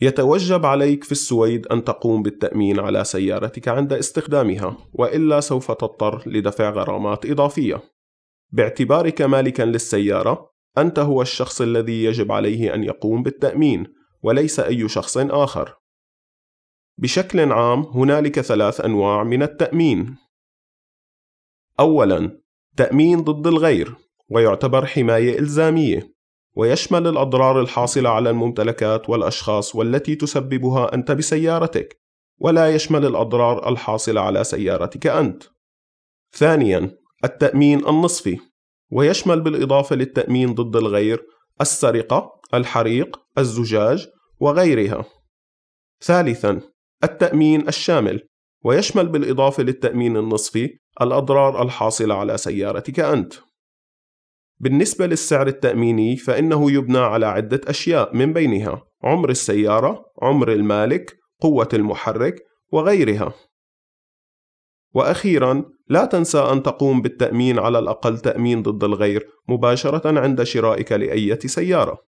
يتوجب عليك في السويد أن تقوم بالتأمين على سيارتك عند استخدامها، وإلا سوف تضطر لدفع غرامات إضافية. باعتبارك مالكًا للسيارة، أنت هو الشخص الذي يجب عليه أن يقوم بالتأمين، وليس أي شخص آخر. بشكل عام، هنالك ثلاث أنواع من التأمين. أولًا، تأمين ضد الغير، ويعتبر حماية إلزامية، ويشمل الأضرار الحاصلة على الممتلكات والأشخاص والتي تسببها أنت بسيارتك ولا يشمل الأضرار الحاصلة على سيارتك أنت ثانياً التأمين النصفي ويشمل بالإضافة للتأمين ضد الغير السرقة، الحريق، الزجاج وغيرها. ثالثاً التأمين الشامل ويشمل بالإضافة للتأمين النصفي الأضرار الحاصلة على سيارتك أنت. بالنسبة للسعر التأميني فإنه يبنى على عدة أشياء من بينها عمر السيارة، عمر المالك، قوة المحرك، وغيرها. وأخيرا، لا تنسى أن تقوم بالتأمين على الأقل تأمين ضد الغير مباشرة عند شرائك لأية سيارة.